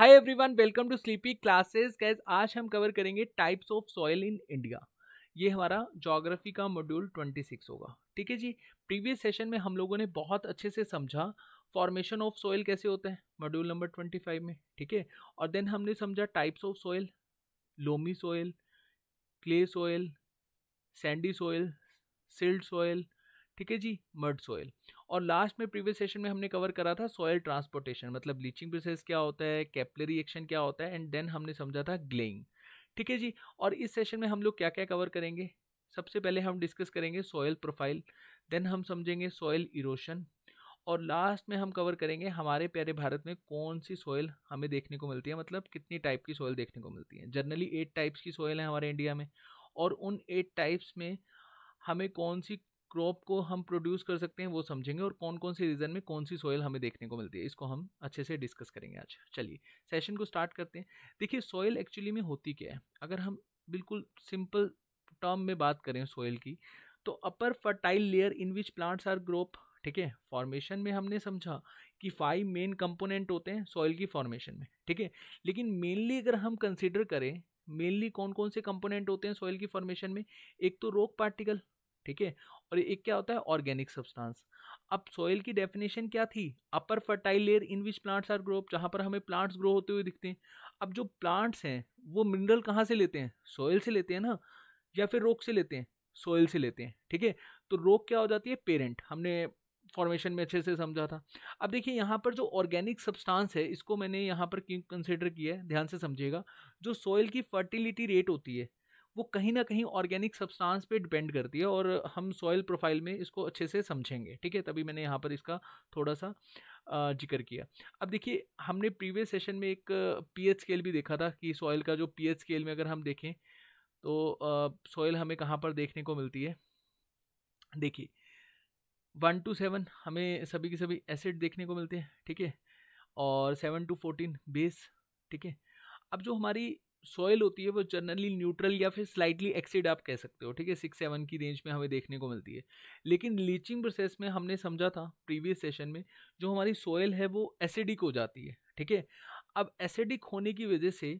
hi everyone welcome to sleepy classes guys आज हम cover करेंगे types of soil in India ये हमारा जोग्राफी का मॉड्यूल 26 होगा ठीक है जी प्रीवियस सेशन में हम लोगों ने बहुत अच्छे से समझा फॉर्मेशन ऑफ सॉइल कैसे होते हैं मॉड्यूल नंबर 25 में ठीक है और देन हमने समझा types of soil loamy soil clay soil sandy soil silt soil ठीक है जी मर्ड सॉइल और लास्ट में प्रीवियस सेशन में हमने कवर करा था सॉयल ट्रांसपोर्टेशन मतलब ब्लीचिंग प्रोसेस क्या होता है कैपलरी एक्शन क्या होता है एंड देन हमने समझा था ग्लेइंग ठीक है जी और इस सेशन में हम लोग क्या क्या कवर करेंगे सबसे पहले हम डिस्कस करेंगे सॉयल प्रोफाइल देन हम समझेंगे सॉयल इरोशन और लास्ट में हम कवर करेंगे हमारे प्यारे भारत में कौन सी सॉयल हमें देखने को मिलती है मतलब कितनी टाइप की सॉयल देखने को मिलती है जनरली एट टाइप्स की सॉयल है हमारे इंडिया में और उन एट टाइप्स में हमें कौन सी क्रॉप को हम प्रोड्यूस कर सकते हैं वो समझेंगे और कौन कौन से रीज़न में कौन सी सॉयल हमें देखने को मिलती है इसको हम अच्छे से डिस्कस करेंगे आज चलिए सेशन को स्टार्ट करते हैं देखिए सॉयल एक्चुअली में होती क्या है अगर हम बिल्कुल सिंपल टर्म में बात करें सॉयल की तो upper fertile layer in which plants are grow up ठीक है फॉर्मेशन में हमने समझा कि फाइव मेन कंपोनेंट होते हैं सॉइल की फॉर्मेशन में ठीक है लेकिन मेनली अगर हम कंसिडर करें मेनली कौन कौन से कंपोनेंट होते हैं सॉइल की फॉर्मेशन में एक तो रोक पार्टिकल ठीक है और एक क्या होता है ऑर्गेनिक सब्सटेंस अब सॉइल की डेफिनेशन क्या थी upper fertile layer in which plants are grow up जहाँ पर हमें प्लांट्स ग्रो होते हुए दिखते हैं अब जो प्लांट्स हैं वो मिनरल कहाँ से लेते हैं सॉइल से लेते हैं ना या फिर रोक से लेते हैं सॉइल से लेते हैं ठीक है तो रोक क्या हो जाती है पेरेंट हमने फॉर्मेशन में अच्छे से समझा था अब देखिए यहाँ पर जो ऑर्गेनिक सब्सटेंस है इसको मैंने यहाँ पर कंसिडर किया है ध्यान से समझिएगा जो सॉइल की फर्टिलिटी रेट होती है वो कहीं ना कहीं ऑर्गेनिक सब्सटेंस पे डिपेंड करती है और हम सॉइल प्रोफाइल में इसको अच्छे से समझेंगे ठीक है तभी मैंने यहाँ पर इसका थोड़ा सा जिक्र किया अब देखिए हमने प्रीवियस सेशन में एक पीएच स्केल भी देखा था कि सॉइल का जो पीएच स्केल में अगर हम देखें तो सॉइल हमें कहाँ पर देखने को मिलती है देखिए वन टू सेवन हमें सभी के सभी एसिड देखने को मिलते हैं ठीक है और सेवन टू फोर्टीन बेस ठीक है अब जो हमारी सॉइल होती है वो जनरली न्यूट्रल या फिर स्लाइटली एक्सिड आप कह सकते हो ठीक है सिक्स सेवन की रेंज में हमें देखने को मिलती है लेकिन लीचिंग प्रोसेस में हमने समझा था प्रीवियस सेशन में जो हमारी सॉइल है वो एसिडिक हो जाती है ठीक है अब एसिडिक होने की वजह से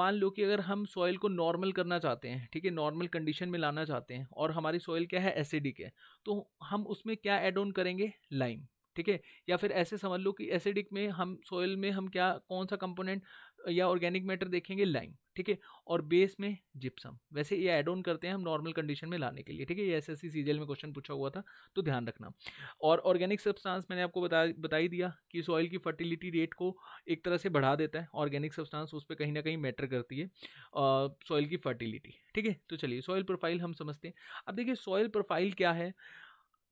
मान लो कि अगर हम सॉइल को नॉर्मल करना चाहते हैं ठीक है नॉर्मल कंडीशन में लाना चाहते हैं और हमारी सॉइल क्या है एसिडिक है तो हम उसमें क्या एड ऑन करेंगे लाइम ठीक है या फिर ऐसे समझ लो कि एसिडिक में हम सोयल में हम क्या कौन सा कंपोनेंट या ऑर्गेनिक मैटर देखेंगे लाइम ठीक है और बेस में जिप्सम वैसे ये एड ऑन करते हैं हम नॉर्मल कंडीशन में लाने के लिए ठीक है ये एस एस में क्वेश्चन पूछा हुआ था तो ध्यान रखना और ऑर्गेनिक सब्सटेंस मैंने आपको बता बता ही दिया कि सॉइल की फर्टिलिटी रेट को एक तरह से बढ़ा देता है ऑर्गेनिक सब्सटेंस उस पर कहीं ना कहीं मैटर करती है सॉइल की फर्टिलिटी ठीक है तो चलिए सॉइल प्रोफाइल हम समझते हैं अब देखिए सॉइल प्रोफाइल क्या है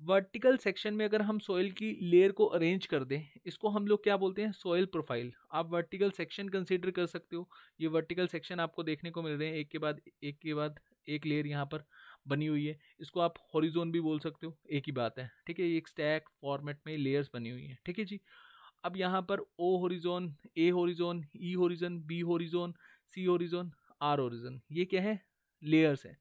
वर्टिकल सेक्शन में अगर हम सॉइल की लेयर को अरेंज कर दें इसको हम लोग क्या बोलते हैं सॉइल प्रोफाइल आप वर्टिकल सेक्शन कंसीडर कर सकते हो ये वर्टिकल सेक्शन आपको देखने को मिल रहे हैं एक के बाद एक के बाद एक लेयर यहाँ पर बनी हुई है इसको आप हॉरिजोन भी बोल सकते हो एक ही बात है ठीक है एक स्टैक फॉर्मेट में लेयर्स बनी हुई हैं ठीक है जी अब यहाँ पर O horizon A horizon E horizon B horizon C horizon R horizon ये क्या है लेयर्स हैं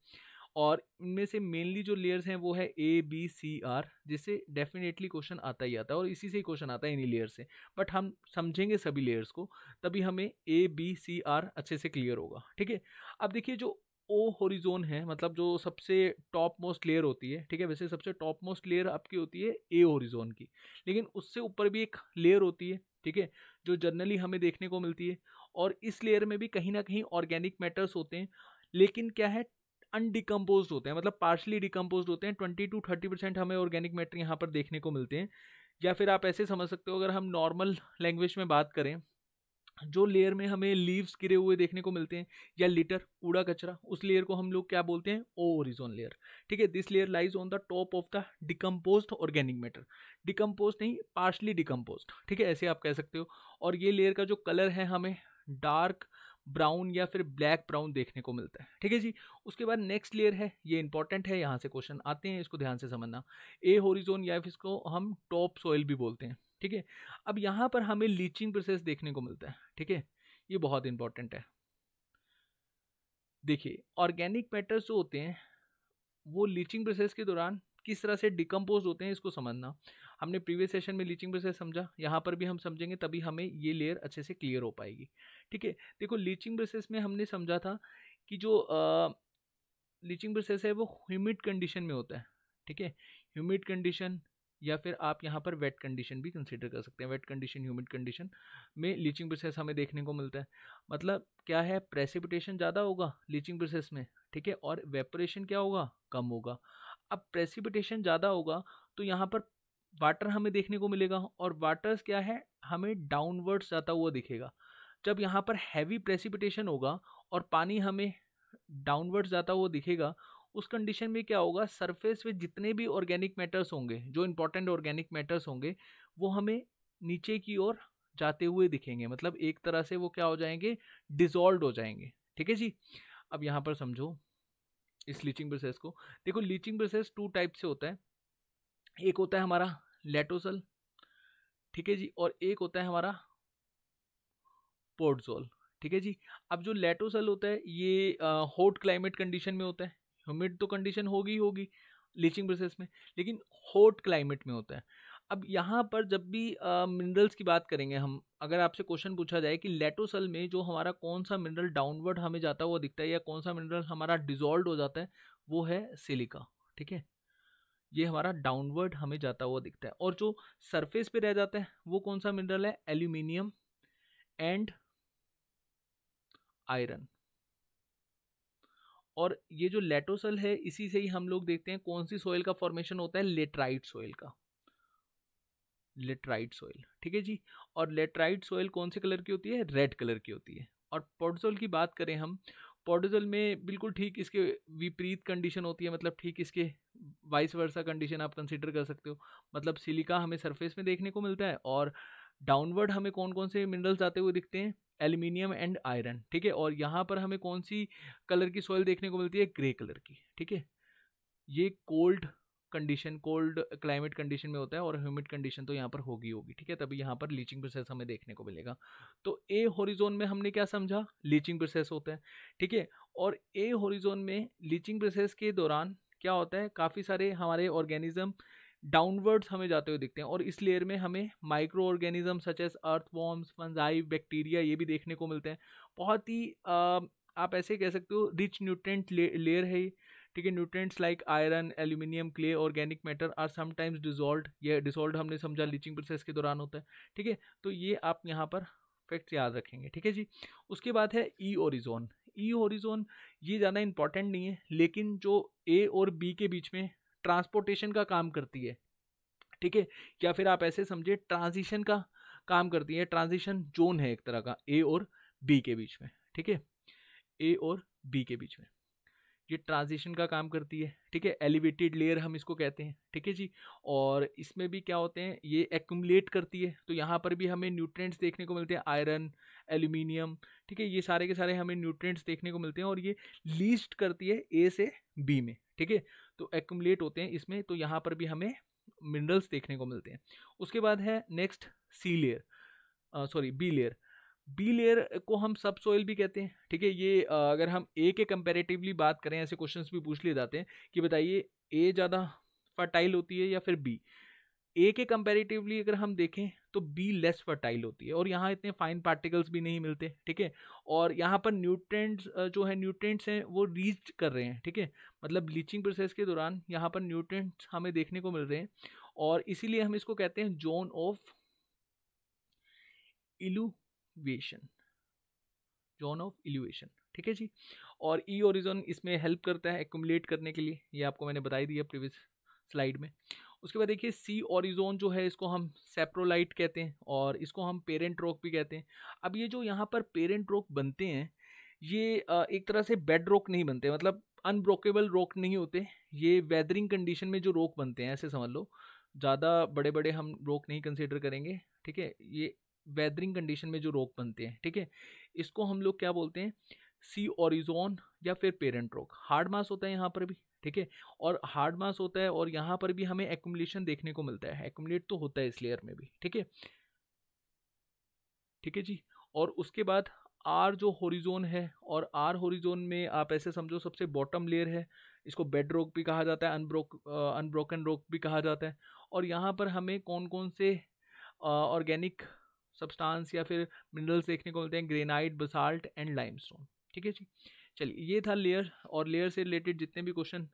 और इनमें से मेनली जो लेयर्स हैं वो है ए बी सी आर जिससे डेफिनेटली क्वेश्चन आता ही आता है और इसी से ही क्वेश्चन आता है इन्हीं लेयर से बट हम समझेंगे सभी लेयर्स को तभी हमें ए बी सी आर अच्छे से क्लियर होगा ठीक है अब देखिए जो ओ होरिजोन है मतलब जो सबसे टॉप मोस्ट लेयर होती है ठीक है वैसे सबसे टॉप मोस्ट लेयर आपकी होती है ए होरिजोन की लेकिन उससे ऊपर भी एक लेयर होती है ठीक है जो जनरली हमें देखने को मिलती है और इस लेयर में भी कहीं ना कहीं ऑर्गेनिक मैटर्स होते हैं लेकिन क्या है अनडिकम्पोज होते हैं मतलब पार्शली डिकम्पोज होते हैं ट्वेंटी टू थर्टी परसेंट हमें ऑर्गेनिक मैटर यहाँ पर देखने को मिलते हैं या फिर आप ऐसे समझ सकते हो अगर हम नॉर्मल लैंग्वेज में बात करें जो लेयर में हमें लीव्स गिरे हुए देखने को मिलते हैं या लीटर कूड़ा कचरा उस लेयर को हम लोग क्या बोलते हैं ओ ओरिजोन लेयर ठीक है this layer lies on the top of the decompose organic matter decompose नहीं पार्शली डिकम्पोज ठीक है ऐसे आप कह सकते हो और ये लेयर का जो कलर है हमें डार्क ब्राउन या फिर ब्लैक ब्राउन देखने को मिलता है ठीक है जी उसके बाद नेक्स्ट लेयर है ये इंपॉर्टेंट है यहाँ से क्वेश्चन आते हैं इसको ध्यान से समझना ए होरिजोन या फिर इसको हम टॉप सॉइल भी बोलते हैं ठीक है अब यहाँ पर हमें लीचिंग प्रोसेस देखने को मिलता है ठीक है ये बहुत इंपॉर्टेंट है देखिए ऑर्गेनिक मैटर्स जो होते हैं वो लीचिंग प्रोसेस के दौरान किस तरह से डिकम्पोज होते हैं इसको समझना हमने प्रीवियस सेशन में लीचिंग प्रोसेस समझा यहाँ पर भी हम समझेंगे तभी हमें ये लेयर अच्छे से क्लियर हो पाएगी ठीक है देखो लीचिंग प्रोसेस में हमने समझा था कि जो लीचिंग प्रोसेस है वो ह्यूमिड कंडीशन में होता है ठीक है ह्यूमिड कंडीशन या फिर आप यहाँ पर वेट कंडीशन भी कंसिडर कर सकते हैं वेट कंडीशन ह्यूमिड कंडीशन में लीचिंग प्रोसेस हमें देखने को मिलता है मतलब क्या है प्रेसिपिटेशन ज़्यादा होगा लीचिंग प्रोसेस में ठीक है और वेपोरेशन क्या होगा कम होगा अब प्रेसिपिटेशन ज़्यादा होगा तो यहाँ पर वाटर हमें देखने को मिलेगा और वाटर्स क्या है हमें डाउनवर्ड्स जाता हुआ दिखेगा जब यहाँ पर हैवी प्रेसिपिटेशन होगा और पानी हमें डाउनवर्ड्स जाता हुआ दिखेगा उस कंडीशन में क्या होगा सरफेस पे जितने भी ऑर्गेनिक मैटर्स होंगे जो इंपॉर्टेंट ऑर्गेनिक मैटर्स होंगे वो हमें नीचे की ओर जाते हुए दिखेंगे मतलब एक तरह से वो क्या हो जाएंगे डिजॉल्व हो जाएंगे ठीक है जी अब यहाँ पर समझो इस लीचिंग प्रोसेस को देखो लीचिंग प्रोसेस टू टाइप से होता है एक होता है हमारा लेटोसल ठीक है जी और एक होता है हमारा पोर्टजोल ठीक है जी अब जो लेटोसल होता है ये हॉट क्लाइमेट कंडीशन में होता है ह्यूमिड तो कंडीशन होगी ही होगी लीचिंग प्रोसेस में लेकिन हॉट क्लाइमेट में होता है अब यहाँ पर जब भी मिनरल्स की बात करेंगे हम अगर आपसे क्वेश्चन पूछा जाए कि लेटोसल में जो हमारा कौन सा मिनरल डाउनवर्ड हमें जाता है वो दिखता है या कौन सा मिनरल हमारा डिजोल्व हो जाता है वो है सिलिका ठीक है ये हमारा डाउनवर्ड हमें जाता हुआ दिखता है और जो सरफेस पे रह जाता है वो कौन सा मिनरल है एल्यूमिनियम एंड आयरन और ये जो लेटोसल है इसी से ही हम लोग देखते हैं कौन सी सोयल का फॉर्मेशन होता है लेटराइट सोयल का लेटराइट सोयल ठीक है जी और लेटराइट सोयल कौन से कलर की होती है रेड कलर की होती है और पोडसोल की बात करें हम पोडोजल में बिल्कुल ठीक इसके विपरीत कंडीशन होती है मतलब ठीक इसके वाइस वर्सा कंडीशन आप कंसिडर कर सकते हो मतलब सिलिका हमें सरफेस में देखने को मिलता है और डाउनवर्ड हमें कौन कौन से मिनरल्स आते हुए दिखते हैं एल्यूमिनियम एंड आयरन ठीक है और यहाँ पर हमें कौन सी कलर की सॉइल देखने को मिलती है ग्रे कलर की ठीक है ये cold condition cold climate condition में होता है और ह्यूमिड कंडीशन तो यहाँ पर होगी होगी ठीक है तभी यहाँ पर लीचिंग प्रोसेस हमें देखने को मिलेगा तो ए होरिजोन में हमने क्या समझा लीचिंग प्रोसेस होता है ठीक है और ए होरिजोन में लीचिंग प्रोसेस के दौरान क्या होता है काफ़ी सारे हमारे ऑर्गेनिज्म डाउनवर्ड्स हमें जाते हुए दिखते हैं और इस लेयर में हमें micro organism such as earthworms fungi bacteria ये भी देखने को मिलते हैं बहुत ही आप ऐसे कह सकते हो रिच न्यूट्रेंट लेयर है ये ठीक है nutrients like iron aluminium clay organic matter are sometimes dissolved ये डिजोल्ड हमने समझा लीचिंग प्रोसेस के दौरान होता है ठीक है तो ये आप यहाँ पर फैक्ट्स याद रखेंगे ठीक है जी उसके बाद है ई ओरिजोन ई ओरिजोन ये ज़्यादा इंपॉर्टेंट नहीं है लेकिन जो ए और बी के बीच में ट्रांसपोर्टेशन का काम करती है ठीक है या फिर आप ऐसे समझे ट्रांजिशन का काम करती है ट्रांजिशन जोन है एक तरह का ए और बी के बीच में ठीक है ए और बी के बीच में ये ट्रांजिशन का काम करती है ठीक है एलिवेटेड लेयर हम इसको कहते हैं ठीक है जी और इसमें भी क्या होते हैं ये एक्यूमलेट करती है तो यहाँ पर भी हमें न्यूट्रेंट्स देखने को मिलते हैं आयरन एल्यूमिनियम ठीक है ये सारे के सारे हमें न्यूट्रेंट्स देखने को मिलते हैं और ये लीस्ट करती है ए से बी में ठीक है तो एक्यूमलेट होते हैं इसमें तो यहाँ पर भी हमें मिनरल्स देखने को मिलते हैं उसके बाद है next C layer sorry B layer B layer को हम सब सोइल भी कहते हैं ठीक है ये अगर हम ए के कंपेरेटिवली बात करें ऐसे क्वेश्चन भी पूछ लिए जाते हैं कि बताइए ए ज़्यादा फर्टाइल होती है या फिर बी ए के कंपेरेटिवली अगर हम देखें तो बी लेस फर्टाइल होती है और यहाँ इतने फाइन पार्टिकल्स भी नहीं मिलते ठीक है और यहाँ पर न्यूट्रेंट्स जो है न्यूट्रेंट्स हैं वो रीच कर रहे हैं ठीक है मतलब लीचिंग प्रोसेस के दौरान यहाँ पर न्यूट्रेंट्स हमें देखने को मिल रहे हैं और इसीलिए हम इसको कहते हैं जोन ऑफ इलू इल्यूएशन जोन ऑफ इल्यूएशन ठीक है जी और ई e ओरिजोन इसमें हेल्प करता है एकुमलेट करने के लिए ये आपको मैंने बताई दिया प्रीवियस स्लाइड में उसके बाद देखिए सी ओरिजोन जो है इसको हम सेप्रोलाइट कहते हैं और इसको हम पेरेंट रोक भी कहते हैं अब ये जो यहाँ पर पेरेंट रोक बनते हैं ये एक तरह से बेड रोक नहीं बनते मतलब अनब्रोकेबल रोक नहीं होते ये वेदरिंग कंडीशन में जो रोक बनते हैं ऐसे समझ लो ज़्यादा बड़े बड़े हम रोक नहीं कंसिडर करेंगे ठीक है ये वेदरिंग कंडीशन में जो रोग बनते हैं ठीक है इसको हम लोग क्या बोलते हैं सी ओरिजोन या फिर पेरेंट रोक हार्ड मास होता है यहाँ पर भी ठीक है और हार्ड मास होता है और यहाँ पर भी हमें एकुमलेशन देखने को मिलता है एकुमलेट तो होता है इस लेयर में भी ठीक है ठीक है जी और उसके बाद आर जो होरिजोन है और आर होरिजोन में आप ऐसे समझो सबसे बॉटम लेयर है इसको बेड रोक भी कहा जाता है अनब्रोक अनब्रोकन रोक भी कहा जाता है और यहाँ पर हमें कौन कौन से ऑर्गेनिक सबस्टांस या फिर मिनरल्स देखने को मिलते हैं ग्रेनाइट बसाल्ट एंड लाइमस्टोन ठीक है जी चलिए ये था लेयर और लेयर से रिलेटेड जितने भी क्वेश्चन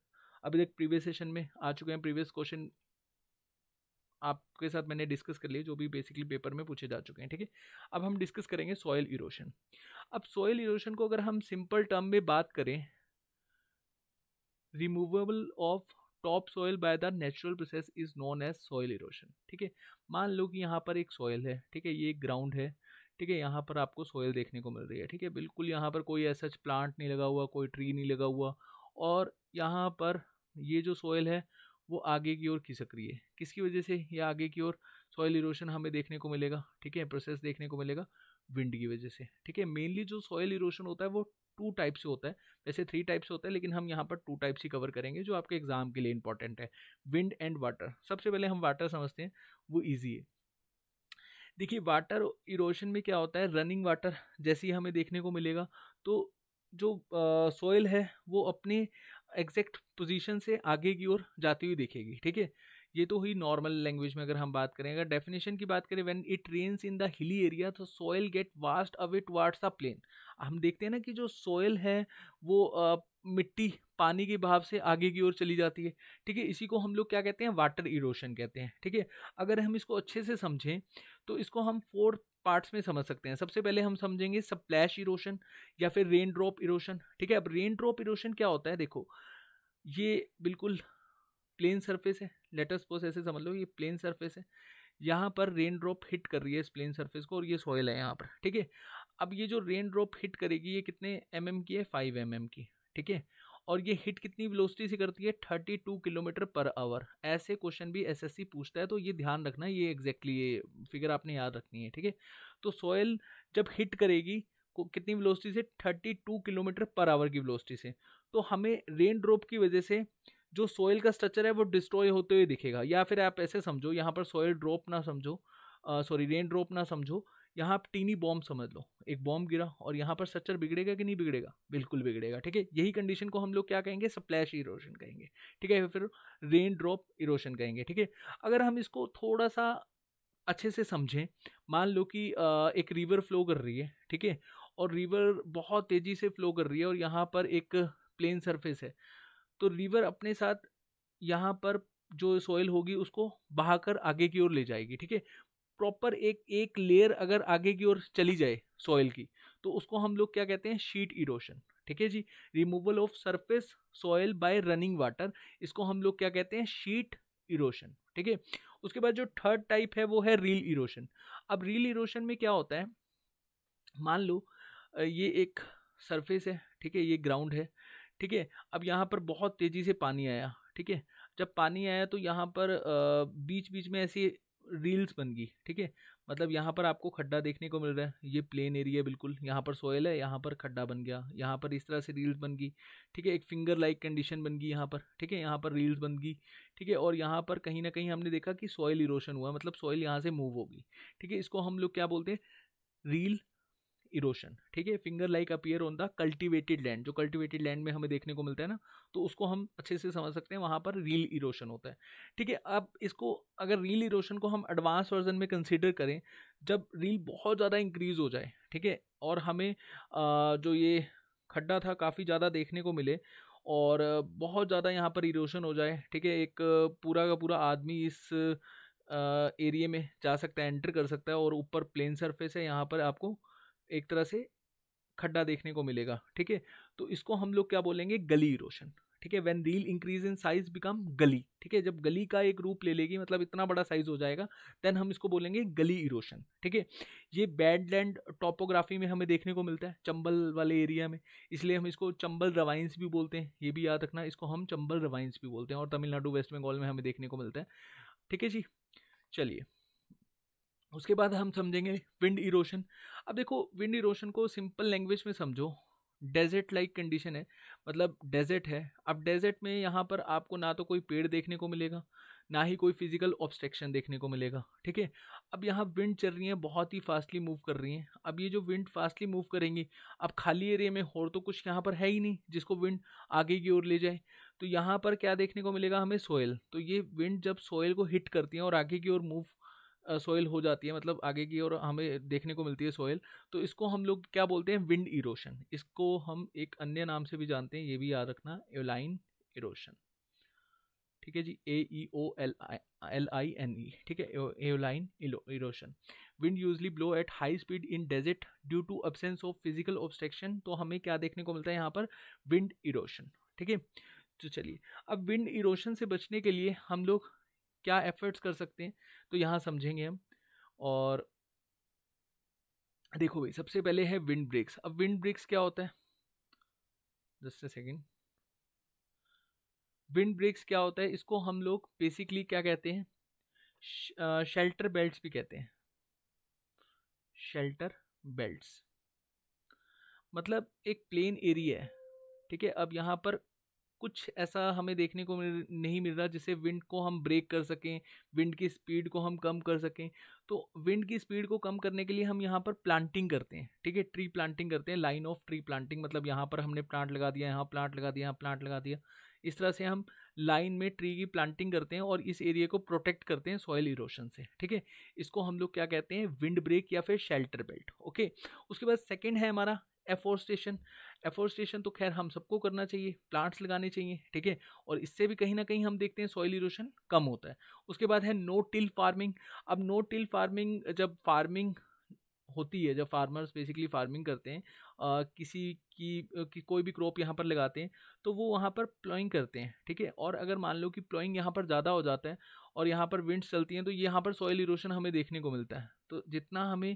अभी तक प्रीवियस सेशन में आ चुके हैं प्रीवियस क्वेश्चन आपके साथ मैंने डिस्कस कर लिए जो भी बेसिकली पेपर में पूछे जा चुके हैं ठीक है अब हम डिस्कस करेंगे सॉयल इरोशन अब सॉयल इरोशन को अगर हम सिंपल टर्म में बात करें removable of top soil by the natural process is known as soil erosion ठीक है मान लो कि यहाँ पर एक सॉइल है ठीक है ये एक ग्राउंड है ठीक है यहाँ पर आपको सॉइल देखने को मिल रही है ठीक है बिल्कुल यहाँ पर कोई ऐसा प्लांट नहीं लगा हुआ कोई ट्री नहीं लगा हुआ और यहाँ पर ये जो सॉइल है वो आगे की ओर खिसक रही है किसकी वजह से ये आगे की ओर सॉइल इरोशन हमें देखने को मिलेगा ठीक है प्रोसेस देखने को मिलेगा विंड की वजह से ठीक है मेनली जो सॉइल इरोशन होता है वो टू टाइप से होता है वैसे थ्री टाइप्स होता है लेकिन हम यहाँ पर टू टाइप्स ही कवर करेंगे जो आपके एग्जाम के लिए इंपॉर्टेंट है विंड एंड वाटर सबसे पहले हम वाटर समझते हैं वो ईजी है देखिए वाटर इरोशन में क्या होता है रनिंग वाटर जैसे ही हमें देखने को मिलेगा तो जो सॉयल है वो अपने एग्जैक्ट पोजीशन से आगे की ओर जाती हुई दिखेगी ठीक है ये तो हुई नॉर्मल लैंग्वेज में अगर हम बात करें अगर डेफिनेशन की बात करें when it rains in the hilly area तो soil get washed away towards the plain हम देखते हैं ना कि जो सॉयल है वो आ, मिट्टी पानी के भाव से आगे की ओर चली जाती है ठीक है इसी को हम लोग क्या कहते हैं वाटर इरोशन कहते हैं ठीक है अगर हम इसको अच्छे से समझें तो इसको हम फोर पार्ट्स में समझ सकते हैं सबसे पहले हम समझेंगे सप्लैश इरोशन या फिर रेन ड्रॉप इरोशन ठीक है अब रेन ड्रॉप इरोशन क्या होता है देखो ये बिल्कुल प्लेन सरफेस है लेटर सपोज ऐसे समझ लो ये प्लेन सरफेस है यहाँ पर रेन ड्रॉप हिट कर रही है इस प्लेन सरफेस को और ये सॉयल है यहाँ पर ठीक है अब ये जो रेन ड्रॉप हिट करेगी ये कितने एम mm की है फाइव एम mm की ठीक है और ये हिट कितनी वेलोसिटी से करती है thirty two kilometre per hour ऐसे क्वेश्चन भी एसएससी पूछता है तो ये ध्यान रखना ये एग्जैक्टली ये फिगर आपने याद रखनी है ठीक है तो सॉयल जब हिट करेगी को कितनी वेलोसिटी से thirty two kilometre per hour की वेलोसिटी से तो हमें रेन ड्रॉप की वजह से जो सॉइल का स्ट्रक्चर है वो डिस्ट्रॉय होते हुए दिखेगा या फिर आप ऐसे समझो यहाँ पर सॉइल ड्रॉप ना समझो सॉरी रेन ड्रॉप ना समझो यहाँ आप टीनी बॉम्ब समझ लो एक बॉम्ब गिरा और यहाँ पर स्ट्रक्चर बिगड़ेगा कि नहीं बिगड़ेगा बिल्कुल बिगड़ेगा ठीक है यही कंडीशन को हम लोग क्या कहेंगे स्प्लैश इरोशन कहेंगे ठीक है फिर रेन ड्रॉप इरोशन कहेंगे ठीक है अगर हम इसको थोड़ा सा अच्छे से समझें मान लो कि एक रिवर फ्लो कर रही है ठीक है और रिवर बहुत तेज़ी से फ्लो कर रही है और यहाँ पर एक प्लेन सरफेस है तो रिवर अपने साथ यहाँ पर जो सॉइल होगी उसको बहाकर आगे की ओर ले जाएगी ठीक है प्रॉपर एक एक लेयर अगर आगे की ओर चली जाए सॉइल की तो उसको हम लोग क्या कहते हैं शीट इरोशन ठीक है जी removal of surface soil by running water इसको हम लोग क्या कहते हैं शीट इरोशन ठीक है उसके बाद जो थर्ड टाइप है वो है रील इरोशन अब रील इरोशन में क्या होता है मान लो ये एक सरफेस है ठीक है ये ग्राउंड है ठीक है अब यहाँ पर बहुत तेज़ी से पानी आया ठीक है जब पानी आया तो यहाँ पर बीच बीच में ऐसी रील्स बन गई ठीक है मतलब यहाँ पर आपको खड्डा देखने को मिल रहा है ये प्लेन एरिया बिल्कुल यहाँ पर सोयल है यहाँ पर खड्डा बन गया यहाँ पर इस तरह से रील्स बन गई ठीक है एक फिंगर लाइक कंडीशन बन गई यहाँ पर ठीक है यहाँ पर रील्स बन गई ठीक है और यहाँ पर कहीं ना कहीं हमने देखा कि सॉयल इरोशन हुआ मतलब सॉयल यहाँ से मूव होगी ठीक है इसको हम लोग क्या बोलते हैं रील इरोशन ठीक है finger like appear on the cultivated land जो कल्टिवेटेड लैंड में हमें देखने को मिलता है ना तो उसको हम अच्छे से समझ सकते हैं वहाँ पर रील इरोशन होता है ठीक है अब इसको अगर रील इरोशन को हम एडवांस वर्जन में कंसिडर करें जब रील बहुत ज़्यादा इंक्रीज हो जाए ठीक है और हमें जो ये खड्डा था काफ़ी ज़्यादा देखने को मिले और बहुत ज़्यादा यहाँ पर इरोशन हो जाए ठीक है एक पूरा का पूरा आदमी इस एरिए में जा सकता है एंटर कर सकता है और ऊपर प्लेन सरफेस है यहाँ पर आपको एक तरह से खड्डा देखने को मिलेगा ठीक है तो इसको हम लोग क्या बोलेंगे गली इरोशन ठीक है when rill increase in size become gully ठीक है जब गली का एक रूप ले लेगी मतलब इतना बड़ा साइज हो जाएगा देन हम इसको बोलेंगे गली इरोशन ठीक है ये बैड लैंड टॉपोग्राफी में हमें देखने को मिलता है चंबल वाले एरिया में इसलिए हम इसको चंबल रवाइंस भी बोलते हैं ये भी याद रखना इसको हम चंबल रवाइंस भी बोलते हैं और तमिलनाडु वेस्ट बंगाल में हमें देखने को मिलता है ठीक है जी चलिए उसके बाद हम समझेंगे विंड इरोशन अब देखो विंड इरोशन को सिंपल लैंग्वेज में समझो डेजर्ट लाइक कंडीशन है मतलब डेजर्ट है अब डेजर्ट में यहाँ पर आपको ना तो कोई पेड़ देखने को मिलेगा ना ही कोई फिजिकल ऑब्स्ट्रक्शन देखने को मिलेगा ठीक है अब यहाँ विंड चल रही है बहुत ही फास्टली मूव कर रही हैं अब ये जो विंड फास्टली मूव करेंगी अब खाली एरिया में और तो कुछ यहाँ पर है ही नहीं जिसको विंड आगे की ओर ले जाए तो यहाँ पर क्या देखने को मिलेगा हमें सोयल तो ये विंड जब सोयल को हिट करती हैं और आगे की ओर मूव सॉइल हो जाती है मतलब आगे की ओर हमें देखने को मिलती है सॉइल तो इसको हम लोग क्या बोलते हैं विंड इरोशन इसको हम एक अन्य नाम से भी जानते हैं ये भी याद रखना एलाइन इरोशन ठीक है जी A E O L I L I N E ठीक है aeolian erosion wind usually blow at high speed in desert due to absence of physical obstruction तो हमें क्या देखने को मिलता है यहाँ पर विंड इरोशन ठीक है तो चलिए अब विंड इरोशन से बचने के लिए हम लोग क्या एफर्ट्स कर सकते हैं तो यहाँ समझेंगे हम और देखो भाई सबसे पहले है विंड ब्रेक्स अब विंड ब्रेक्स क्या होता है जस्ट सेकेंड विंड ब्रेक्स क्या होता है इसको हम लोग बेसिकली क्या कहते हैं शेल्टर बेल्ट्स भी कहते हैं शेल्टर बेल्ट्स मतलब एक प्लेन एरिया है ठीक है अब यहाँ पर कुछ ऐसा हमें देखने को मिल नहीं मिल रहा जिससे विंड को हम ब्रेक कर सकें विंड की स्पीड को हम कम कर सकें तो विंड की स्पीड को कम करने के लिए हम यहाँ पर प्लांटिंग करते हैं ठीक है ट्री प्लांटिंग करते हैं लाइन ऑफ ट्री प्लांटिंग मतलब यहाँ पर हमने प्लांट लगा दिया यहाँ प्लांट लगा दिया यहाँ प्लांट लगा दिया इस तरह से हम लाइन में ट्री की प्लांटिंग करते हैं और इस एरिया को प्रोटेक्ट करते हैं सॉयल इरोशन से ठीक है इसको हम लोग क्या कहते हैं विंड ब्रेक या फिर शेल्टर बेल्ट ओके उसके बाद सेकेंड है हमारा एफोरस्टेशन एफोरेस्टेशन तो खैर हम सबको करना चाहिए प्लांट्स लगाने चाहिए ठीक है और इससे भी कहीं ना कहीं हम देखते हैं सॉइल इरोशन कम होता है उसके बाद है नो टिल फार्मिंग अब नो टिल फार्मिंग जब फार्मिंग होती है जब फार्मर्स बेसिकली फार्मिंग करते हैं आ, किसी की कि कोई भी क्रॉप यहाँ पर लगाते हैं तो वो वहाँ पर प्लॉइंग करते हैं ठीक है और अगर मान लो कि प्लॉइंग यहाँ पर ज़्यादा हो जाता है और यहाँ पर विंड्स चलती हैं तो यहाँ पर सॉइल इरोशन हमें देखने को मिलता है तो जितना हमें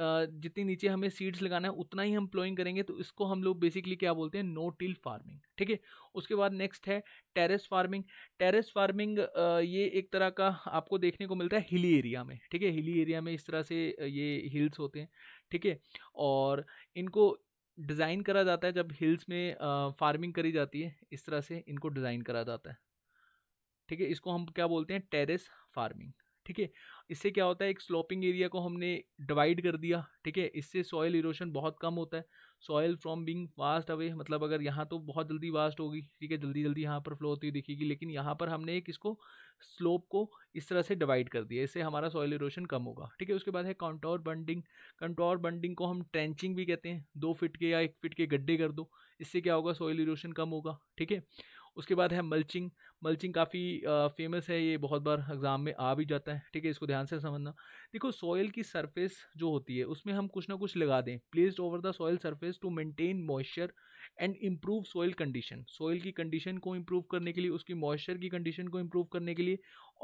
जितनी नीचे हमें सीड्स लगाना है उतना ही हम प्लोइंग करेंगे तो इसको हम लोग बेसिकली क्या बोलते हैं नो टिल फार्मिंग ठीक है उसके बाद नेक्स्ट है टेरेस फार्मिंग टेरेस फार्मिंग ये एक तरह का आपको देखने को मिलता है हिली एरिया में ठीक है हिली एरिया में इस तरह से ये हिल्स होते हैं ठीक है और इनको डिज़ाइन करा जाता है जब हिल्स में फार्मिंग करी जाती है इस तरह से इनको डिज़ाइन करा जाता है ठीक है इसको हम क्या बोलते हैं टेरेस फार्मिंग ठीक है इससे क्या होता है एक स्लोपिंग एरिया को हमने डिवाइड कर दिया ठीक है इससे सॉयल इरोशन बहुत कम होता है soil from being washed away मतलब अगर यहाँ तो बहुत जल्दी वास्ट होगी ठीक है जल्दी जल्दी यहाँ पर फ्लो होती हुई दिखेगी लेकिन यहाँ पर हमने एक इसको स्लोप को इस तरह से डिवाइड कर दिया इससे हमारा सॉयल इरोशन कम होगा ठीक है उसके बाद है कॉन्टोर बंडिंग कंटोर बंडिंग को हम ट्रेंचिंग भी कहते हैं दो फिट के या एक फिट के गड्ढे कर दो इससे क्या होगा सॉयल इरोशन कम होगा ठीक है उसके बाद है मल्चिंग मल्चिंग काफ़ी फेमस है ये बहुत बार एग्ज़ाम में आ भी जाता है ठीक है इसको ध्यान से समझना देखो सॉयल की सरफेस जो होती है उसमें हम कुछ ना कुछ लगा दें placed over the soil surface to maintain moisture and improve soil condition soil की कंडीशन को इम्प्रूव करने के लिए उसकी मॉइस्चर की कंडीशन को इम्प्रूव करने के लिए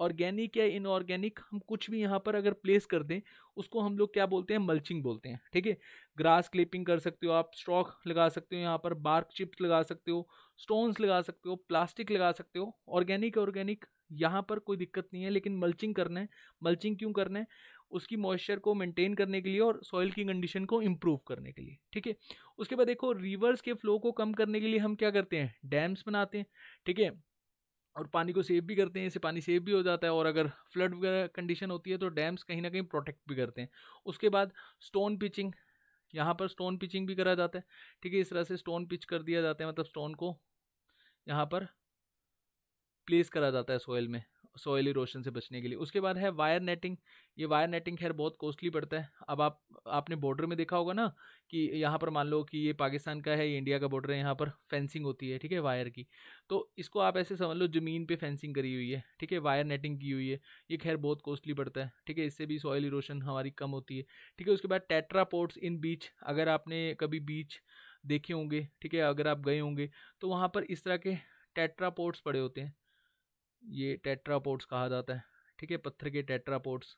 ऑर्गेनिक या इनऑर्गेनिक हम कुछ भी यहाँ पर अगर प्लेस कर दें उसको हम लोग क्या बोलते हैं मल्चिंग बोलते हैं ठीक है ग्रास क्लिपिंग कर सकते हो आप स्ट्रॉक लगा सकते हो यहाँ पर बार्क चिप्स लगा सकते हो स्टोन्स लगा सकते हो प्लास्टिक लगा सकते हो ऑर्गेनिक ऑर्गेनिक यहाँ पर कोई दिक्कत नहीं है लेकिन मल्चिंग करना है मल्चिंग क्यों करना है उसकी मॉइस्चर को मेंटेन करने के लिए और सॉइल की कंडीशन को इम्प्रूव करने के लिए ठीक है उसके बाद देखो रिवर्स के फ्लो को कम करने के लिए हम क्या करते हैं डैम्स बनाते हैं ठीक है और पानी को सेव भी करते हैं इससे पानी सेव भी हो जाता है और अगर फ्लड वगैरह कंडीशन होती है तो डैम्स कहीं ना कहीं प्रोटेक्ट भी करते हैं उसके बाद स्टोन पिचिंग यहाँ पर स्टोन पिचिंग भी करा जाता है ठीक है इस तरह से स्टोन पिच कर दिया जाता है मतलब स्टोन को यहाँ पर प्लेस करा जाता है सॉयल में सॉयल इरोशन से बचने के लिए उसके बाद है वायर नेटिंग ये वायर नेटिंग खैर बहुत कॉस्टली पड़ता है अब आप आपने बॉर्डर में देखा होगा ना कि यहाँ पर मान लो कि ये पाकिस्तान का है ये इंडिया का बॉर्डर है यहाँ पर फेंसिंग होती है ठीक है वायर की तो इसको आप ऐसे समझ लो ज़मीन पे फेंसिंग करी हुई है ठीक है वायर नेटिंग की हुई है ये खैर बहुत कॉस्टली पड़ता है ठीक है इससे भी सॉयल इरोशन हमारी कम होती है ठीक है उसके बाद टेट्रापोर्ट्स इन बीच अगर आपने कभी बीच देखे होंगे ठीक है अगर आप गए होंगे तो वहाँ पर इस तरह के टेट्रापोर्ट्स पड़े होते हैं ये टेट्रापोर्ट्स कहा जाता है ठीक है पत्थर के टेट्रापोर्ट्स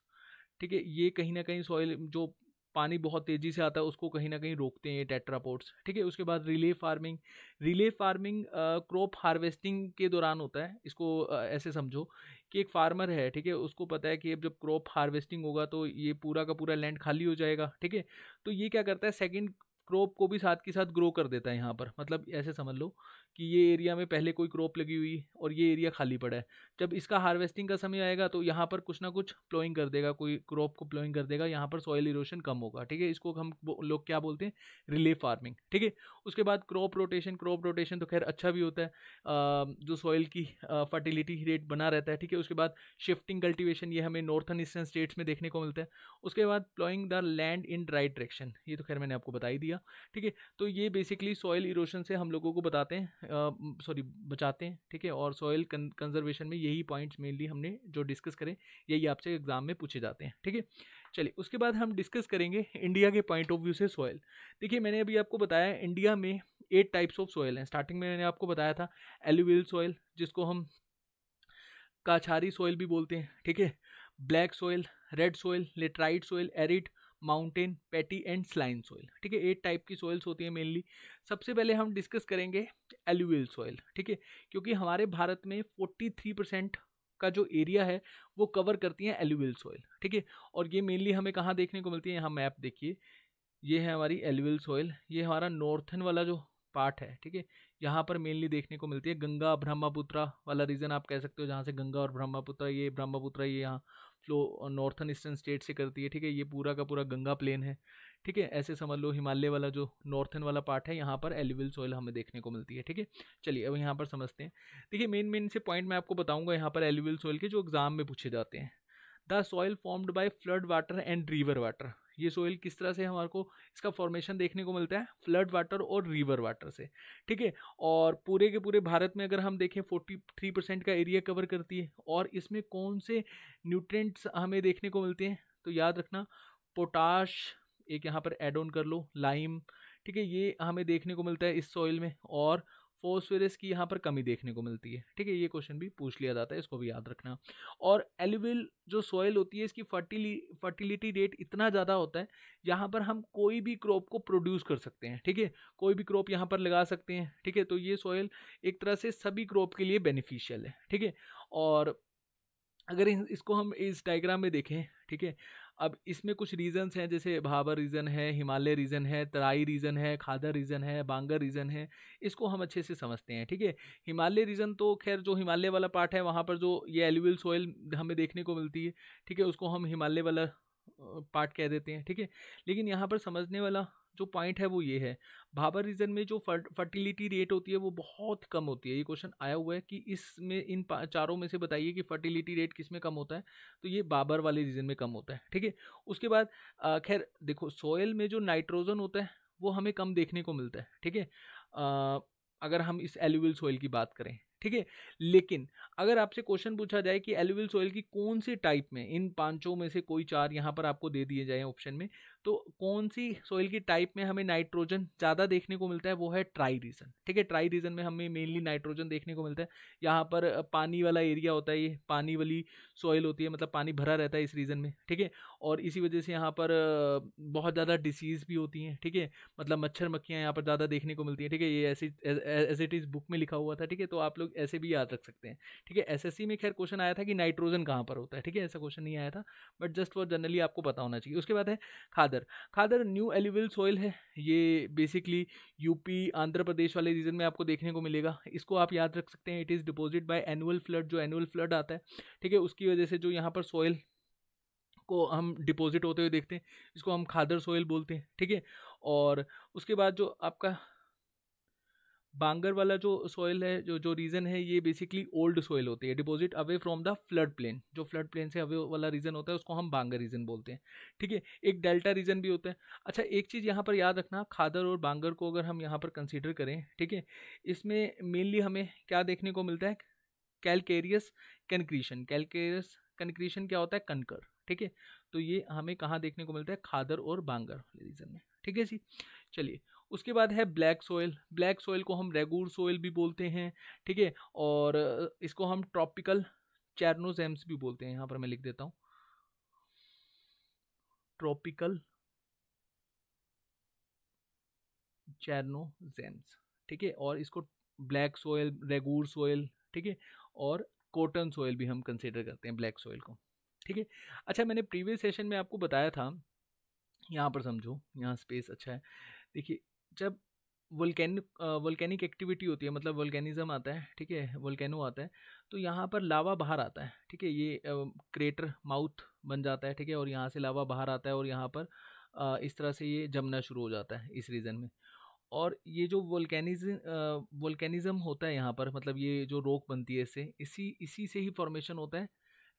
ठीक है ये कहीं ना कहीं सॉइल जो पानी बहुत तेज़ी से आता है उसको कहीं ना कहीं रोकते हैं ये टेट्रापोर्ट्स ठीक है उसके बाद relay farming relay farming crop harvesting के दौरान होता है इसको आ, ऐसे समझो कि एक फार्मर है ठीक है उसको पता है कि अब जब क्रॉप हार्वेस्टिंग होगा तो ये पूरा का पूरा लैंड खाली हो जाएगा ठीक है तो ये क्या करता है सेकेंड क्रॉप को भी साथ के साथ ग्रो कर देता है यहाँ पर मतलब ऐसे समझ लो कि ये एरिया में पहले कोई क्रॉप लगी हुई और ये एरिया खाली पड़ा है जब इसका हार्वेस्टिंग का समय आएगा तो यहाँ पर कुछ ना कुछ प्लोइंग कर देगा कोई क्रॉप को प्लोइंग कर देगा यहाँ पर सॉयल इरोशन कम होगा ठीक है इसको हम लोग क्या बोलते हैं रिले फार्मिंग ठीक है उसके बाद क्रॉप रोटेशन क्रॉप रोटेशन तो खैर अच्छा भी होता है जो सॉइल की फर्टिलिटी रेट बना रहता है ठीक है उसके बाद शिफ्टिंग कल्टिवेशन ये हमें नॉर्थन ईस्टर्न स्टेट्स में देखने को मिलता है उसके बाद ploughing the land in right direction ये तो खैर मैंने आपको बताई दिया दिया ठीक है तो ये बेसिकली सॉइल इरोशन से हम लोगों को बताते हैं सॉरी बचाते हैं ठीक है और सॉइल कंजर्वेशन में यही पॉइंट्स मेनली हमने जो डिस्कस करें यही आपसे एग्ज़ाम में पूछे जाते हैं ठीक है चलिए उसके बाद हम डिस्कस करेंगे इंडिया के पॉइंट ऑफ व्यू से सॉइल देखिए मैंने अभी आपको बताया इंडिया में एट टाइप्स ऑफ सॉइल हैं स्टार्टिंग में मैंने आपको बताया था एलुविल सॉइल जिसको हम काछारी सॉइल भी बोलते हैं ठीक है black soil red soil laterite soil arid mountain peaty and saline soil ठीक है एट टाइप की सॉइल्स होती हैं मेनली सबसे पहले हम डिस्कस करेंगे एल्यूवियल सॉइल ठीक है क्योंकि हमारे भारत में फोर्टी थ्री परसेंट का जो एरिया है वो कवर करती है एल्यूवियल सॉइल ठीक है और ये मेनली हमें कहाँ देखने को मिलती है यहाँ मैप देखिए ये है हमारी एल्यूवियल सॉइल ये हमारा नॉर्थन वाला जो पार्ट है ठीक है यहाँ पर मेनली देखने को मिलती है गंगा ब्रह्मपुत्रा वाला रीजन आप कह सकते हो जहाँ से गंगा और ब्रह्मपुत्रा ये ब्रह्मपुत्रा ये यहाँ फ्लो नॉर्थन ईस्टर्न स्टेट से करती है ठीक है ये पूरा का पूरा गंगा प्लेन है ठीक है ऐसे समझ लो हिमालय वाला जो नॉर्थन वाला पार्ट है यहाँ पर एलिविल सॉइल हमें देखने को मिलती है ठीक है चलिए अब यहाँ पर समझते हैं देखिए मेन मेन से पॉइंट मैं आपको बताऊँगा यहाँ पर एलिविल सॉइल के जो एग्ज़ाम में पूछे जाते हैं the soil formed by flood water and river water ये सोयल किस तरह से हमारे को इसका फॉर्मेशन देखने को मिलता है फ्लड वाटर और रिवर वाटर से ठीक है और पूरे के पूरे भारत में अगर हम देखें फोर्टी थ्री परसेंट का एरिया कवर करती है और इसमें कौन से न्यूट्रेंट्स हमें देखने को मिलते हैं तो याद रखना पोटाश एक यहाँ पर एड ऑन कर लो लाइम ठीक है ये हमें देखने को मिलता है इस सॉइल में और फोस्फेरस की यहाँ पर कमी देखने को मिलती है ठीक है ये क्वेश्चन भी पूछ लिया जाता है इसको भी याद रखना और एलिविल जो सॉयल होती है इसकी फर्टिली फर्टिलिटी रेट इतना ज़्यादा होता है यहाँ पर हम कोई भी क्रॉप को प्रोड्यूस कर सकते हैं ठीक है कोई भी क्रॉप यहाँ पर लगा सकते हैं ठीक है तो ये सॉयल एक तरह से सभी क्रॉप के लिए बेनिफिशियल है ठीक है और अगर इसको हम इस डाइग्राम में देखें ठीक है अब इसमें कुछ रीज़न्स हैं जैसे भाबर रीज़न है हिमालय रीज़न है तराई रीज़न है खादर रीज़न है बांगर रीज़न है इसको हम अच्छे से समझते हैं ठीक है हिमालय रीज़न तो खैर जो हिमालय वाला पार्ट है वहाँ पर जो ये एल्यूल सॉइल हमें देखने को मिलती है ठीक है उसको हम हिमालय वाला पार्ट कह देते हैं ठीक है लेकिन यहाँ पर समझने वाला जो पॉइंट है वो ये है भाभा रीजन में जो फर्टिलिटी रेट होती है वो बहुत कम होती है ये क्वेश्चन आया हुआ है कि इसमें इन चारों में से बताइए कि फर्टिलिटी रेट किस में कम होता है तो ये बाबर वाले रीजन में कम होता है ठीक है उसके बाद खैर देखो सोयल में जो नाइट्रोजन होता है वो हमें कम देखने को मिलता है ठीक है अगर हम इस एल्यूवल सॉइल की बात करें ठीक है लेकिन अगर आपसे क्वेश्चन पूछा जाए कि एलुविल सॉइल की कौन सी टाइप में इन पांचों में से कोई चार यहाँ पर आपको दे दिए जाए ऑप्शन में तो कौन सी सॉइल की टाइप में हमें नाइट्रोजन ज़्यादा देखने को मिलता है वो है ट्राई रीजन ठीक है ट्राई रीजन में हमें मेनली नाइट्रोजन देखने को मिलता है यहाँ पर पानी वाला एरिया होता है ये पानी वाली सॉइल होती है मतलब पानी भरा रहता है इस रीजन में ठीक है और इसी वजह से यहाँ पर बहुत ज़्यादा डिसीज़ भी होती हैं ठीक है मतलब मच्छर मक्खियाँ यहाँ पर ज़्यादा देखने को मिलती हैं ठीक है ये ऐसी एज इट इज़ बुक में लिखा हुआ था ठीक है तो आप लोग ऐसे भी याद रख सकते हैं ठीक है एस में खैर क्वेश्चन आया था कि नाइट्रोजन कहाँ पर होता है ठीक है ऐसा क्वेश्चन नहीं आया था बट जस्ट फॉर जनरली आपको पता होना चाहिए उसके बाद है khadar khadar new alluvial soil है ये बेसिकली यूपी आंध्र प्रदेश वाले रीजन में आपको देखने को मिलेगा इसको आप याद रख सकते हैं it is deposit by annual flood जो एनुअल फ्लड आता है ठीक है उसकी वजह से जो यहाँ पर सॉइल को हम डिपॉजिट होते हुए देखते हैं इसको हम खादर सोयल बोलते हैं ठीक है और उसके बाद जो आपका बांगर वाला जो सॉइल है जो जो रीज़न है ये बेसिकली ओल्ड सॉइल होती है deposit away from the flood plain जो फ्लड प्लेन से अवे वाला रीज़न होता है उसको हम बांगर रीज़न बोलते हैं ठीक है एक डेल्टा रीज़न भी होता है अच्छा एक चीज़ यहाँ पर याद रखना खादर और बांगर को अगर हम यहाँ पर कंसिडर करें ठीक है इसमें मेनली हमें क्या देखने को मिलता है कैलकेरियस कनक्रीशन कैलकेरियस कनक्रीशन क्या होता है कनकर ठीक है तो ये हमें कहाँ देखने को मिलता है खादर और बांगर रीजन में ठीक है जी चलिए उसके बाद है ब्लैक सोयल ब्लैक सोयल को हम रेगूर सोयल भी बोलते हैं ठीक है और इसको हम ट्रॉपिकल चैरनोजेम्स भी बोलते हैं यहाँ पर मैं लिख देता हूँ ट्रॉपिकल चैरनोजेम्स ठीक है और इसको ब्लैक सोयल रेगूर सोयल ठीक है और कॉटन सोयल भी हम कंसिडर करते हैं ब्लैक सोयल को ठीक है अच्छा मैंने प्रीवियस सेशन में आपको बताया था यहाँ पर समझो यहाँ स्पेस अच्छा है देखिए जब वोल्केन वोल्केनिक एक्टिविटी होती है मतलब वोल्केनिज्म आता है ठीक है वोल्केनो आता है तो यहाँ पर लावा बाहर आता है ठीक है ये क्रेटर माउथ बन जाता है ठीक है और यहाँ से लावा बाहर आता है और यहाँ पर आ, इस तरह से ये जमना शुरू हो जाता है इस रीजन में और ये जो वोल्केनिज वोल्केनिज़म होता है यहाँ पर मतलब ये जो रोक बनती है इससे इसी इसी से ही फॉर्मेशन होता है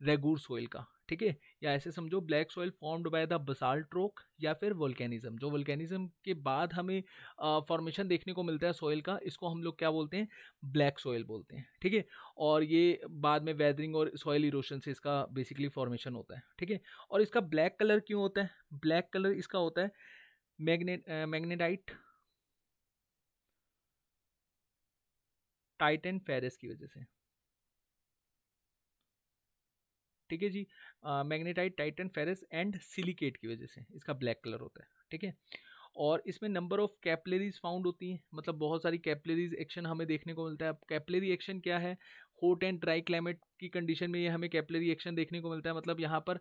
रेगूर सॉइल का ठीक है या ऐसे समझो black soil formed by the basalt rock या फिर वोल्केनिज्म जो वोल्केनिज्म के बाद हमें फॉर्मेशन देखने को मिलता है सॉइल का इसको हम लोग क्या बोलते हैं ब्लैक सॉइल बोलते हैं ठीक है और ये बाद में वेदरिंग और सॉइल इरोशन से इसका बेसिकली फॉर्मेशन होता है ठीक है और इसका ब्लैक कलर क्यों होता है ब्लैक कलर इसका होता है मैग्नेट मैग्नेटाइट टाइटन फेरस की वजह से ठीक है जी magnetite titan ferrous and silicate की वजह से इसका ब्लैक कलर होता है ठीक है और इसमें नंबर ऑफ कैपलेरीज फाउंड होती हैं मतलब बहुत सारी कैपलेरीज एक्शन हमें देखने को मिलता है अब कैपलेरी एक्शन क्या है हॉट एंड ड्राई क्लाइमेट की कंडीशन में ये हमें कैपलेरी एक्शन देखने को मिलता है मतलब यहाँ पर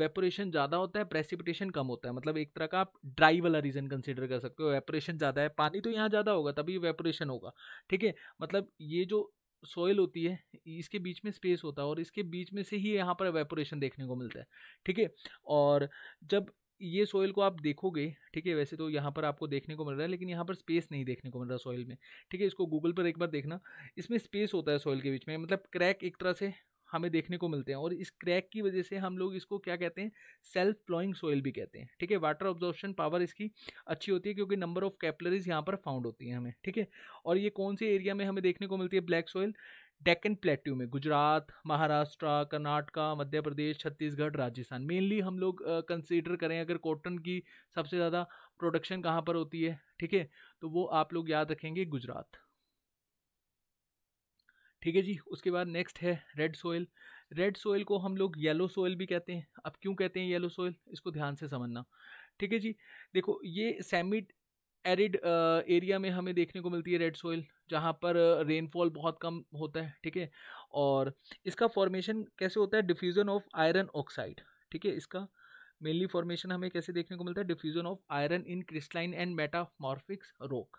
वेपोरेशन ज़्यादा होता है प्रेसिपिटेशन कम होता है मतलब एक तरह का आप ड्राई वाला रीज़न कंसिडर कर सकते हो वेपोरेशन ज़्यादा है पानी तो यहाँ ज़्यादा होगा तभी वेपोरेशन होगा ठीक है मतलब ये जो सॉइल होती है इसके बीच में स्पेस होता है और इसके बीच में से ही यहाँ पर वेपोरेशन देखने को मिलता है ठीक है और जब ये सॉइल को आप देखोगे ठीक है वैसे तो यहाँ पर आपको देखने को मिल रहा है लेकिन यहाँ पर स्पेस नहीं देखने को मिल रहा सॉइल में ठीक है इसको गूगल पर एक बार देखना इसमें स्पेस होता है सॉइल के बीच में मतलब क्रैक एक तरह से हमें देखने को मिलते हैं और इस क्रैक की वजह से हम लोग इसको क्या कहते हैं सेल्फ प्लॉइंग सॉइल भी कहते हैं ठीक है वाटर ऑब्जॉर्प्शन पावर इसकी अच्छी होती है क्योंकि नंबर ऑफ कैपलरीज यहाँ पर फाउंड होती हैं हमें ठीक है और ये कौन से एरिया में हमें देखने को मिलती है ब्लैक सॉइल डेकन प्लेट्यू में गुजरात महाराष्ट्र कर्नाटका मध्य प्रदेश छत्तीसगढ़ राजस्थान मेनली हम लोग uh, करें अगर कॉटन की सबसे ज़्यादा प्रोडक्शन कहाँ पर होती है ठीक है तो वो आप लोग याद रखेंगे गुजरात ठीक है जी उसके बाद नेक्स्ट है रेड सोइल रेड सोइल को हम लोग येलो सोइल भी कहते हैं अब क्यों कहते हैं येलो सोइल इसको ध्यान से समझना ठीक है जी देखो ये सेमी एरिड एरिया में हमें देखने को मिलती है रेड सोइल जहाँ पर रेनफॉल बहुत कम होता है ठीक है और इसका फॉर्मेशन कैसे होता है डिफ्यूज़न ऑफ आयरन ऑक्साइड ठीक है इसका मेनली फॉर्मेशन हमें कैसे देखने को मिलता है diffusion of iron in crystalline and metamorphics rock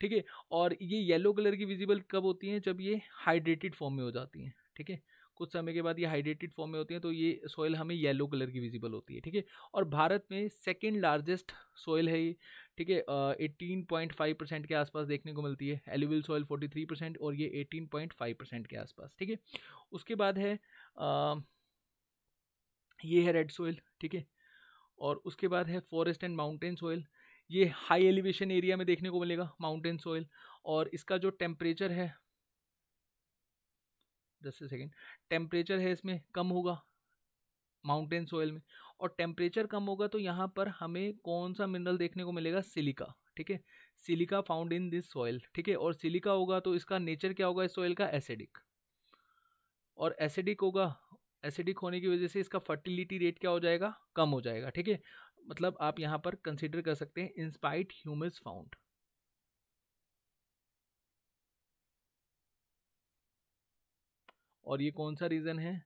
ठीक है और ये येलो कलर की विजिबल कब होती हैं जब ये हाइड्रेटेड फॉर्म में हो जाती हैं ठीक है कुछ समय के बाद ये हाइड्रेटेड फॉर्म में होती हैं तो ये सॉइल हमें येलो कलर की विजिबल होती है ठीक है और भारत में सेकेंड लार्जेस्ट सॉइल है ये ठीक है एटीन पॉइंट फाइव परसेंट के आसपास देखने को मिलती है alluvial soil forty three percent और ये एटीन पॉइंट फाइव परसेंट के आसपास ठीक है उसके बाद है आ, ये है रेड सॉइल ठीक है और उसके बाद है फॉरेस्ट एंड माउंटेन सॉइल ये हाई एलिवेशन एरिया में देखने को मिलेगा माउंटेन सॉइल और इसका जो टेम्परेचर है जस्ट सेकेंड टेम्परेचर है इसमें कम होगा माउंटेन सॉइल में और टेम्परेचर कम होगा तो यहाँ पर हमें कौन सा मिनरल देखने को मिलेगा सिलिका ठीक है silica found in this soil ठीक है और सिलिका होगा तो इसका नेचर क्या होगा इस सॉइल का एसिडिक और एसिडिक होगा एसिडिक होने की वजह से इसका फर्टिलिटी रेट क्या हो जाएगा कम हो जाएगा ठीक है मतलब आप यहाँ पर कंसिडर कर सकते हैं इंस्पाइट ह्यूमस फाउंड और ये कौन सा रीज़न है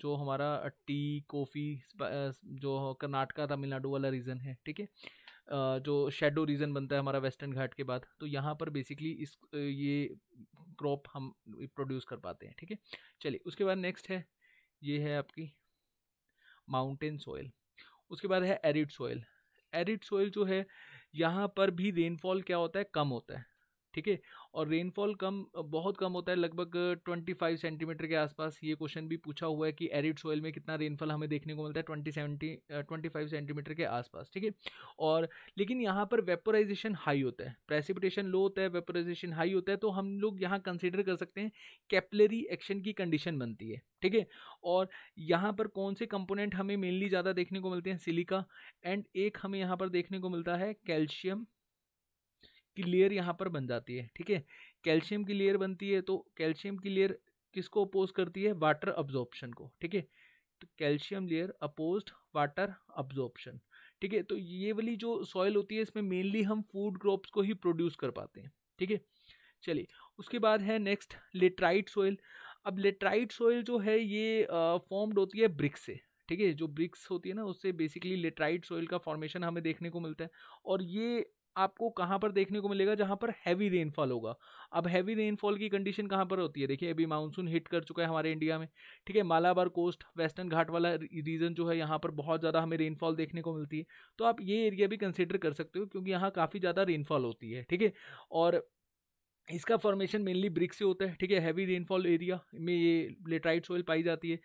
जो हमारा टी कॉफ़ी जो कर्नाटका तमिलनाडु वाला रीज़न है ठीक है जो शेडो रीजन बनता है हमारा वेस्टर्न घाट के बाद तो यहाँ पर बेसिकली इस ये क्रॉप हम प्रोड्यूस कर पाते हैं ठीक है चलिए उसके बाद नेक्स्ट है ये है आपकी माउंटेन सॉइल उसके बाद है एरिड सोयल एरिड सॉइल जो है यहाँ पर भी रेनफॉल क्या होता है कम होता है ठीक है और रेनफॉल कम बहुत कम होता है लगभग ट्वेंटी फाइव सेंटीमीटर के आसपास ये क्वेश्चन भी पूछा हुआ है कि एरिड सोयल में कितना रेनफॉल हमें देखने को मिलता है twenty seventy twenty five centimetre के आसपास ठीक है और लेकिन यहाँ पर वेपोराइजेशन हाई होता है प्रेसिपिटेशन लो होता है वेपोराइजेशन हाई होता है तो हम लोग यहाँ कंसिडर कर सकते हैं कैपलरी एक्शन की कंडीशन बनती है ठीक है और यहाँ पर कौन से कंपोनेंट हमें मेनली ज़्यादा देखने को मिलते हैं सिलिका एंड एक हमें यहाँ पर देखने को मिलता है कैल्शियम की लेयर यहाँ पर बन जाती है ठीक है कैल्शियम की लेयर बनती है तो कैल्शियम की लेयर किसको अपोज करती है वाटर अब्जॉर्प्शन को ठीक है तो calcium layer oppose water absorption ठीक है तो ये वाली जो सॉइल होती है इसमें मेनली हम फूड क्रॉप्स को ही प्रोड्यूस कर पाते हैं ठीक है चलिए उसके बाद है नेक्स्ट लेट्राइट सॉइल अब लेट्राइट सॉइल जो है ये फॉर्म्ड होती है ब्रिक्स से ठीक है जो ब्रिक्स होती है ना उससे बेसिकली लेट्राइट सॉइल का फॉर्मेशन हमें देखने को मिलता है और ये आपको कहाँ पर देखने को मिलेगा जहाँ पर हैवी रेनफॉल होगा अब हैवी रेनफॉल की कंडीशन कहाँ पर होती है देखिए अभी मानसून हिट कर चुका है हमारे इंडिया में ठीक है मालाबार कोस्ट वेस्टर्न घाट वाला रीजन जो है यहाँ पर बहुत ज़्यादा हमें रेनफॉल देखने को मिलती है तो आप ये एरिया भी कंसिडर कर सकते हो क्योंकि यहाँ काफ़ी ज़्यादा रेनफॉल होती है ठीक है और इसका फॉर्मेशन मेनली ब्रिक से होता है ठीक है हैवी रेनफॉल एरिया में ये लेटराइट सॉइल पाई जाती है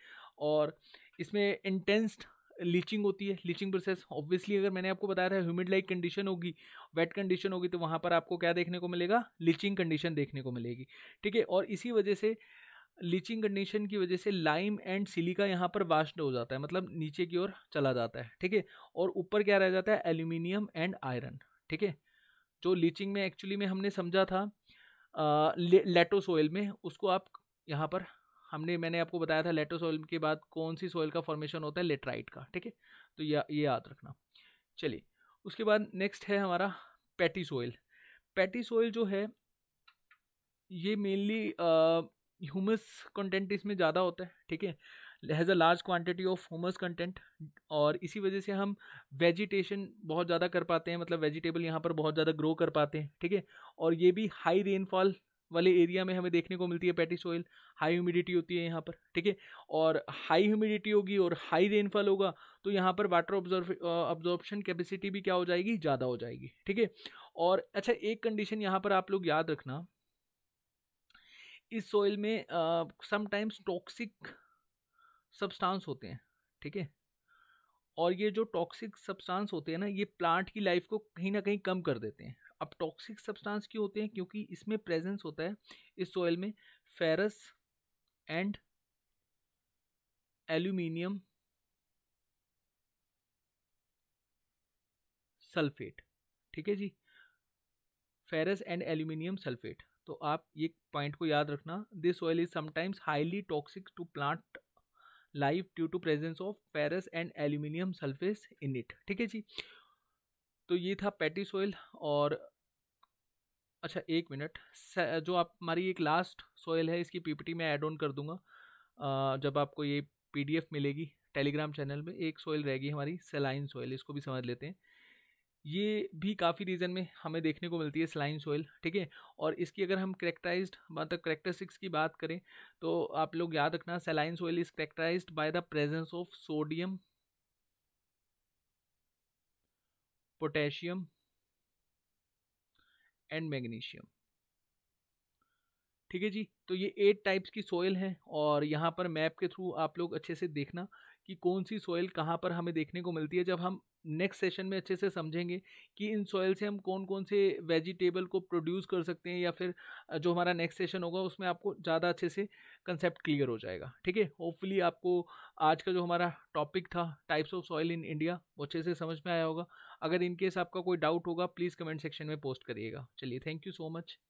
और इसमें इंटेंस्ड लीचिंग होती है लीचिंग प्रोसेस ऑब्वियसली अगर मैंने आपको बताया था ह्यूमिड लाइक कंडीशन होगी वेट कंडीशन होगी तो वहाँ पर आपको क्या देखने को मिलेगा लीचिंग कंडीशन देखने को मिलेगी ठीक है और इसी वजह से लीचिंग कंडीशन की वजह से लाइम एंड सिलिका यहाँ पर वास्ट हो जाता है मतलब नीचे की ओर चला जाता है ठीक है और ऊपर क्या रह जाता है एल्यूमिनियम एंड आयरन ठीक है जो लीचिंग में एक्चुअली में हमने समझा था लेटोसोयल में उसको आप यहाँ पर हमने मैंने आपको बताया था लेटो सॉइल के बाद कौन सी सॉइल का फॉर्मेशन होता है लेटराइट का ठीक है तो या ये याद रखना चलिए उसके बाद नेक्स्ट है हमारा पैटी सॉइल पैटी सॉइल जो है ये मेनली ह्यूमस कंटेंट इसमें ज़्यादा होता है ठीक है has a large quantity of humus content और इसी वजह से हम वेजिटेशन बहुत ज़्यादा कर पाते हैं मतलब वेजिटेबल यहाँ पर बहुत ज़्यादा ग्रो कर पाते हैं ठीक है और ये भी हाई रेनफॉल वाले एरिया में हमें देखने को मिलती है पैटी सॉइल हाई ह्यूमिडिटी होती है यहाँ पर ठीक है और हाई ह्यूमिडिटी होगी और हाई रेनफॉल होगा तो यहाँ पर वाटर ऑब्जॉर्व ऑब्जॉर्प्शन कैपेसिटी भी क्या हो जाएगी ज़्यादा हो जाएगी ठीक है और अच्छा एक कंडीशन यहाँ पर आप लोग याद रखना इस सॉइल में समटाइम्स टॉक्सिक सबस्टांस होते हैं ठीक है और ये जो टॉक्सिक सबस्टांस होते हैं ना ये प्लांट की लाइफ को कहीं ना कहीं कम कर देते हैं अब टॉक्सिक सब्सटेंस क्यों होते हैं क्योंकि इसमें प्रेजेंस होता है इस सॉइल में फेरस एंड एल्यूमिनियम सल्फेट ठीक है जी फेरस एंड एल्यूमिनियम सल्फेट तो आप ये पॉइंट को याद रखना this soil is sometimes highly toxic to plant life due to presence of ferrous and aluminium sulphates in it ठीक है जी तो ये था पैटी सोइल और अच्छा एक मिनट जो आप हमारी एक लास्ट सोयल है इसकी पीपीटी मैं ऐड ऑन कर दूंगा जब आपको ये पीडीएफ मिलेगी टेलीग्राम चैनल में एक सोयल रहेगी हमारी सेलाइन सोयल इसको भी समझ लेते हैं ये भी काफ़ी रीजन में हमें देखने को मिलती है स्लाइन सोयल ठीक है और इसकी अगर हम करेक्टराइज्ड मतलब करेक्टरिस्टिक्स की बात करें तो आप लोग याद रखना saline soil is characterised by the presence of sodium potassium and magnesium ठीक है जी तो ये एट टाइप्स की सॉइल है और यहाँ पर मैप के थ्रू आप लोग अच्छे से देखना कि कौन सी सॉइल कहाँ पर हमें देखने को मिलती है जब हम नेक्स्ट सेशन में अच्छे से समझेंगे कि इन सॉइल से हम कौन कौन से वेजिटेबल को प्रोड्यूस कर सकते हैं या फिर जो हमारा नेक्स्ट सेशन होगा उसमें आपको ज़्यादा अच्छे से कंसेप्ट क्लियर हो जाएगा ठीक है होपफुली आपको आज का जो हमारा टॉपिक था types of soil in India वो अच्छे से समझ में आया होगा अगर इनकेस आपका कोई डाउट होगा प्लीज़ कमेंट सेक्शन में पोस्ट करिएगा चलिए थैंक यू सो मच